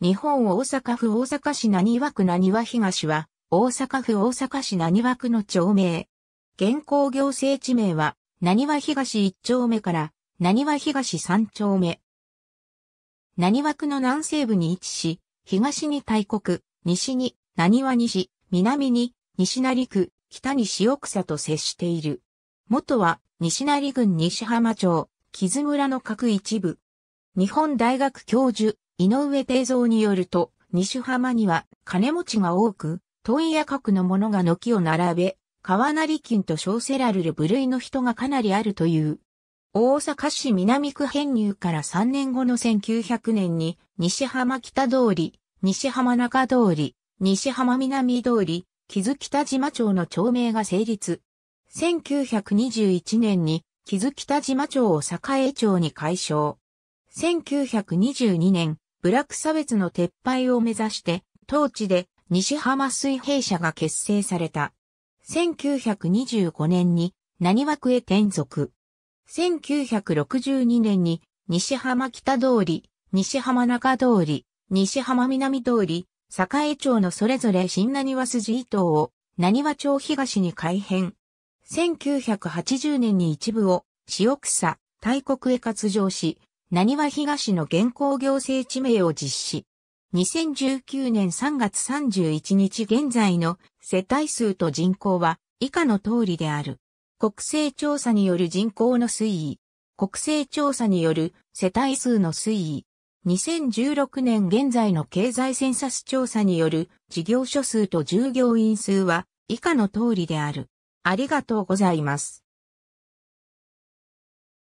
日本大阪府大阪市何和区何和東は、大阪府大阪市何和区の町名。現行行政地名は、何和東1丁目から、何和東3丁目。何和区の南西部に位置し、東に大国、西に、何和西、南に、西成区、北に塩草と接している。元は、西成郡西浜町、木津村の各一部。日本大学教授、井上定蔵によると、西浜には金持ちが多く、問屋角の者が軒を並べ、川成金と小セラルる部類の人がかなりあるという。大阪市南区編入から3年後の1900年に、西浜北通り、西浜中通り、西浜南通り、木津北島町の町名が成立。1921年に、木津北島町を栄町に改称。1922年、部落差別の撤廃を目指して、当地で西浜水平社が結成された。1925年に何枠へ転属。1962年に西浜北通り、西浜中通り、西浜南通り、栄町のそれぞれ新何和筋伊東を何和町東に改編。1980年に一部を塩草、大国へ割譲し、何は東の現行行政地名を実施。2019年3月31日現在の世帯数と人口は以下の通りである。国勢調査による人口の推移。国勢調査による世帯数の推移。2016年現在の経済センサス調査による事業所数と従業員数は以下の通りである。ありがとうございます。